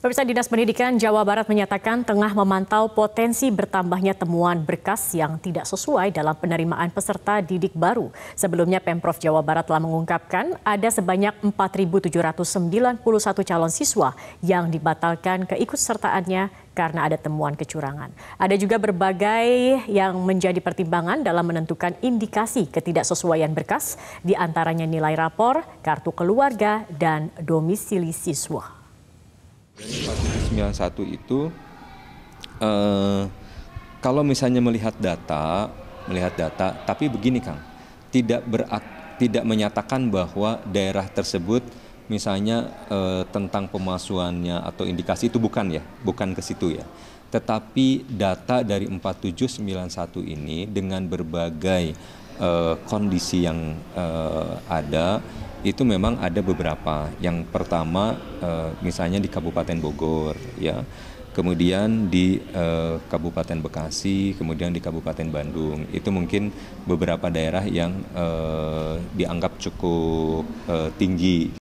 Pemirsa Dinas Pendidikan Jawa Barat menyatakan tengah memantau potensi bertambahnya temuan berkas yang tidak sesuai dalam penerimaan peserta didik baru. Sebelumnya Pemprov Jawa Barat telah mengungkapkan ada sebanyak 4.791 calon siswa yang dibatalkan keikutsertaannya karena ada temuan kecurangan. Ada juga berbagai yang menjadi pertimbangan dalam menentukan indikasi ketidaksesuaian berkas, diantaranya nilai rapor, kartu keluarga, dan domisili siswa satu itu eh, kalau misalnya melihat data, melihat data, tapi begini Kang, tidak berak, tidak menyatakan bahwa daerah tersebut misalnya eh, tentang pemasuannya atau indikasi itu bukan ya, bukan ke situ ya. Tetapi data dari 4791 ini dengan berbagai uh, kondisi yang uh, ada itu memang ada beberapa. Yang pertama uh, misalnya di Kabupaten Bogor ya. Kemudian di uh, Kabupaten Bekasi, kemudian di Kabupaten Bandung, itu mungkin beberapa daerah yang uh, dianggap cukup uh, tinggi